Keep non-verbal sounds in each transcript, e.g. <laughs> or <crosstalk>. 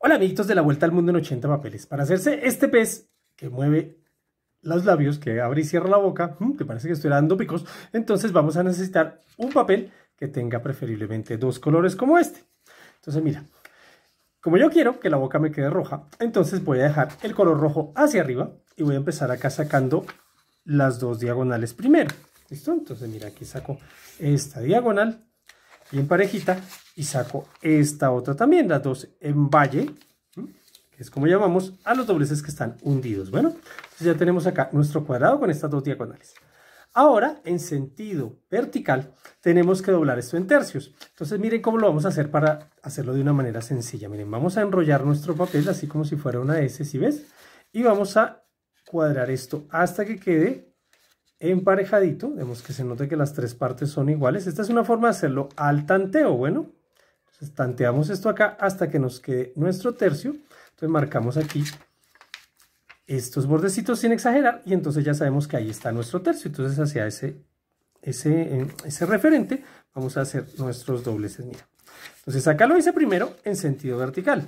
Hola amiguitos de la Vuelta al Mundo en 80 Papeles. Para hacerse este pez que mueve los labios, que abre y cierra la boca, mm, que parece que estoy dando picos, entonces vamos a necesitar un papel que tenga preferiblemente dos colores como este. Entonces mira, como yo quiero que la boca me quede roja, entonces voy a dejar el color rojo hacia arriba y voy a empezar acá sacando las dos diagonales primero. ¿Listo? Entonces mira, aquí saco esta diagonal y en parejita y saco esta otra también, las dos en valle, que es como llamamos a los dobleces que están hundidos. Bueno, ya tenemos acá nuestro cuadrado con estas dos diagonales. Ahora, en sentido vertical, tenemos que doblar esto en tercios. Entonces, miren cómo lo vamos a hacer para hacerlo de una manera sencilla. Miren, vamos a enrollar nuestro papel así como si fuera una S, si ves? Y vamos a cuadrar esto hasta que quede emparejadito, vemos que se note que las tres partes son iguales. Esta es una forma de hacerlo al tanteo, bueno. tanteamos esto acá hasta que nos quede nuestro tercio. Entonces marcamos aquí estos bordecitos sin exagerar y entonces ya sabemos que ahí está nuestro tercio. Entonces hacia ese, ese, eh, ese referente vamos a hacer nuestros dobleces, mira. Entonces acá lo hice primero en sentido vertical.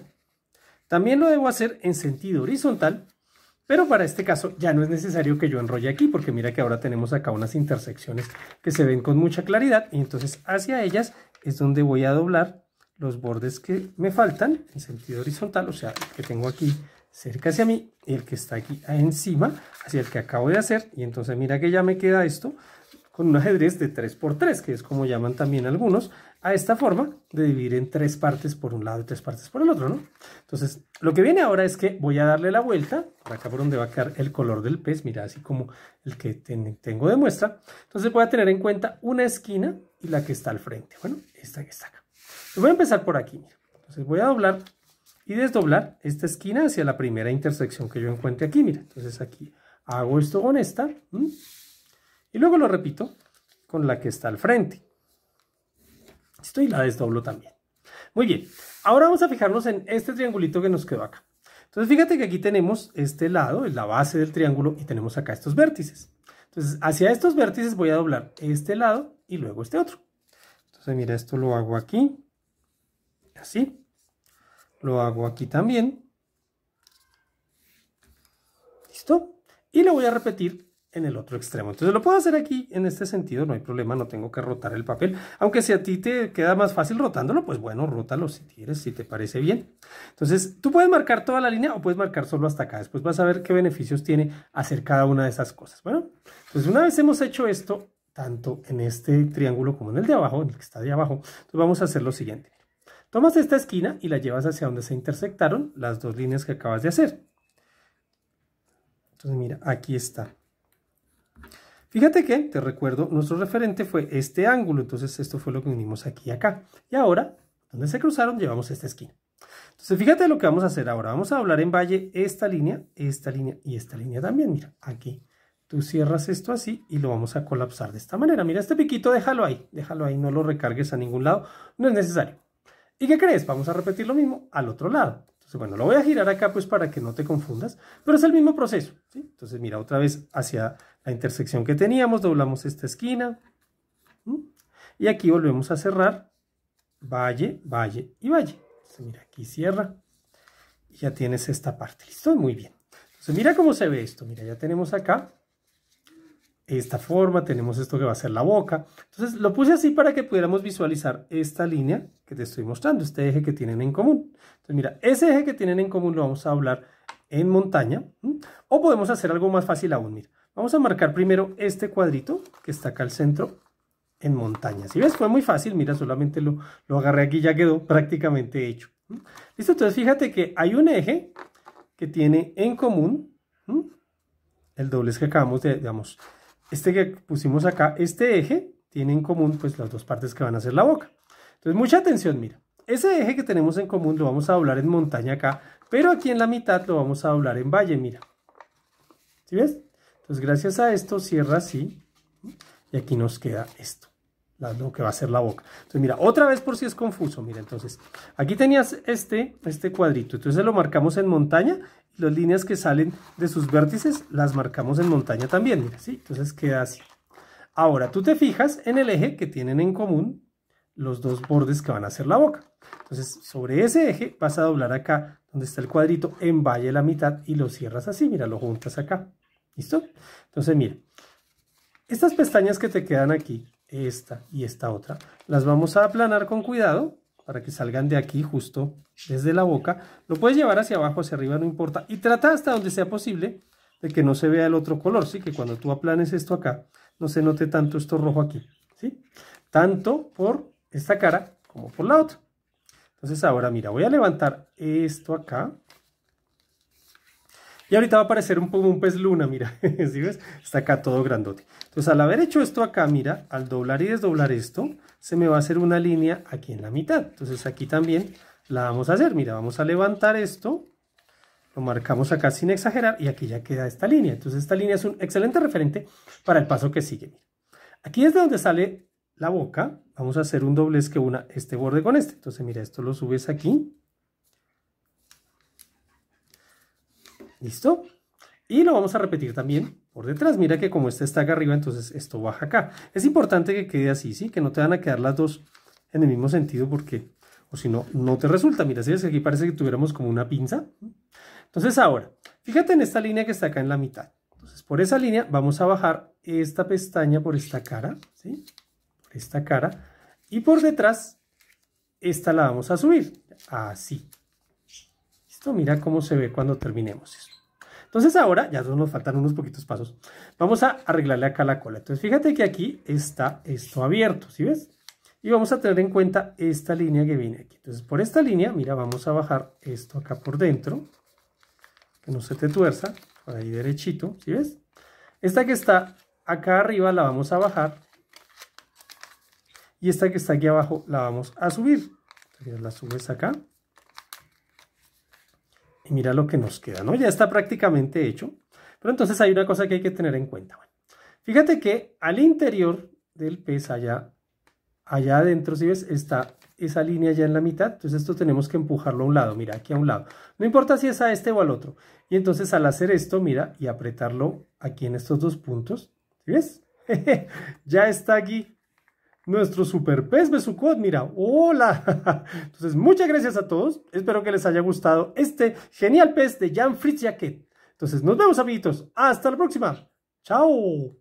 También lo debo hacer en sentido horizontal pero para este caso ya no es necesario que yo enrolle aquí porque mira que ahora tenemos acá unas intersecciones que se ven con mucha claridad y entonces hacia ellas es donde voy a doblar los bordes que me faltan en sentido horizontal, o sea, el que tengo aquí cerca hacia mí y el que está aquí encima hacia el que acabo de hacer y entonces mira que ya me queda esto con un ajedrez de 3x3, que es como llaman también algunos, a esta forma de dividir en tres partes por un lado y tres partes por el otro, ¿no? Entonces, lo que viene ahora es que voy a darle la vuelta, acá por donde va a quedar el color del pez, mira, así como el que tengo de muestra. Entonces voy a tener en cuenta una esquina y la que está al frente, bueno, esta que está acá. Voy a empezar por aquí, Entonces voy a doblar y desdoblar esta esquina hacia la primera intersección que yo encuentre aquí, mira. Entonces aquí hago esto con esta, y luego lo repito con la que está al frente. Listo y la desdoblo también. Muy bien, ahora vamos a fijarnos en este triangulito que nos quedó acá. Entonces fíjate que aquí tenemos este lado, la base del triángulo, y tenemos acá estos vértices. Entonces hacia estos vértices voy a doblar este lado y luego este otro. Entonces mira, esto lo hago aquí, así. Lo hago aquí también. ¿Listo? Y lo voy a repetir en el otro extremo. Entonces lo puedo hacer aquí en este sentido, no hay problema, no tengo que rotar el papel. Aunque si a ti te queda más fácil rotándolo, pues bueno, rótalo si quieres, si te parece bien. Entonces tú puedes marcar toda la línea o puedes marcar solo hasta acá. Después vas a ver qué beneficios tiene hacer cada una de esas cosas. Bueno, entonces pues una vez hemos hecho esto, tanto en este triángulo como en el de abajo, en el que está de abajo, entonces vamos a hacer lo siguiente. Tomas esta esquina y la llevas hacia donde se intersectaron las dos líneas que acabas de hacer. Entonces mira, aquí está Fíjate que, te recuerdo, nuestro referente fue este ángulo, entonces esto fue lo que unimos aquí y acá. Y ahora, donde se cruzaron, llevamos esta esquina. Entonces, fíjate lo que vamos a hacer ahora. Vamos a doblar en valle esta línea, esta línea y esta línea también. Mira, aquí. Tú cierras esto así y lo vamos a colapsar de esta manera. Mira, este piquito déjalo ahí, déjalo ahí, no lo recargues a ningún lado, no es necesario. ¿Y qué crees? Vamos a repetir lo mismo al otro lado bueno, lo voy a girar acá pues para que no te confundas, pero es el mismo proceso. Entonces, mira, otra vez hacia la intersección que teníamos, doblamos esta esquina. Y aquí volvemos a cerrar valle, valle y valle. mira, aquí cierra. Y ya tienes esta parte. ¿Listo? Muy bien. Entonces, mira cómo se ve esto. Mira, ya tenemos acá esta forma, tenemos esto que va a ser la boca. Entonces lo puse así para que pudiéramos visualizar esta línea que te estoy mostrando, este eje que tienen en común. Entonces mira, ese eje que tienen en común lo vamos a hablar en montaña. O podemos hacer algo más fácil aún, mira. Vamos a marcar primero este cuadrito que está acá al centro en montaña. Si ves, fue muy fácil, mira, solamente lo, lo agarré aquí ya quedó prácticamente hecho. Listo, entonces fíjate que hay un eje que tiene en común el doblez que acabamos de, digamos, este que pusimos acá, este eje, tiene en común pues las dos partes que van a ser la boca. Entonces, mucha atención, mira. Ese eje que tenemos en común lo vamos a doblar en montaña acá, pero aquí en la mitad lo vamos a doblar en valle, mira. ¿Sí ves? Entonces, gracias a esto cierra así y aquí nos queda esto, lo que va a ser la boca. Entonces, mira, otra vez por si es confuso, mira, entonces, aquí tenías este, este cuadrito, entonces lo marcamos en montaña las líneas que salen de sus vértices las marcamos en montaña también, mira, ¿sí? Entonces queda así. Ahora, tú te fijas en el eje que tienen en común los dos bordes que van a hacer la boca. Entonces, sobre ese eje vas a doblar acá, donde está el cuadrito, en valle la mitad y lo cierras así, mira, lo juntas acá. ¿Listo? Entonces, mira, estas pestañas que te quedan aquí, esta y esta otra, las vamos a aplanar con cuidado para que salgan de aquí justo desde la boca. Lo puedes llevar hacia abajo, hacia arriba, no importa. Y trata hasta donde sea posible de que no se vea el otro color, ¿sí? Que cuando tú aplanes esto acá, no se note tanto esto rojo aquí, ¿sí? Tanto por esta cara como por la otra. Entonces ahora mira, voy a levantar esto acá, y ahorita va a aparecer un, poco un pez luna, mira, <laughs> ¿sí ves? Está acá todo grandote. Entonces, al haber hecho esto acá, mira, al doblar y desdoblar esto, se me va a hacer una línea aquí en la mitad. Entonces, aquí también la vamos a hacer. Mira, vamos a levantar esto, lo marcamos acá sin exagerar y aquí ya queda esta línea. Entonces, esta línea es un excelente referente para el paso que sigue. Aquí es de donde sale la boca. Vamos a hacer un doblez que una este borde con este. Entonces, mira, esto lo subes aquí ¿Listo? Y lo vamos a repetir también por detrás. Mira que como esta está acá arriba, entonces esto baja acá. Es importante que quede así, ¿sí? Que no te van a quedar las dos en el mismo sentido porque, o si no, no te resulta. Mira, si ves que aquí parece que tuviéramos como una pinza. Entonces ahora, fíjate en esta línea que está acá en la mitad. Entonces por esa línea vamos a bajar esta pestaña por esta cara, ¿sí? Por esta cara. Y por detrás, esta la vamos a subir. Así mira cómo se ve cuando terminemos esto. Entonces ahora, ya nos faltan unos poquitos pasos, vamos a arreglarle acá la cola. Entonces fíjate que aquí está esto abierto, si ves? Y vamos a tener en cuenta esta línea que viene aquí. Entonces por esta línea, mira, vamos a bajar esto acá por dentro, que no se te tuerza, por ahí derechito, si ves? Esta que está acá arriba la vamos a bajar y esta que está aquí abajo la vamos a subir. la subes acá, mira lo que nos queda, ¿no? Ya está prácticamente hecho. Pero entonces hay una cosa que hay que tener en cuenta. fíjate que al interior del pez, allá, allá adentro, si ves, está esa línea ya en la mitad. Entonces esto tenemos que empujarlo a un lado, mira, aquí a un lado. No importa si es a este o al otro. Y entonces al hacer esto, mira, y apretarlo aquí en estos dos puntos, ¿sí ves? <laughs> ya está aquí nuestro super pez besucot, mira, hola. <laughs> Entonces, muchas gracias a todos. Espero que les haya gustado este genial pez de Jan Fritz Jacket. Entonces, nos vemos, amiguitos. Hasta la próxima. Chao.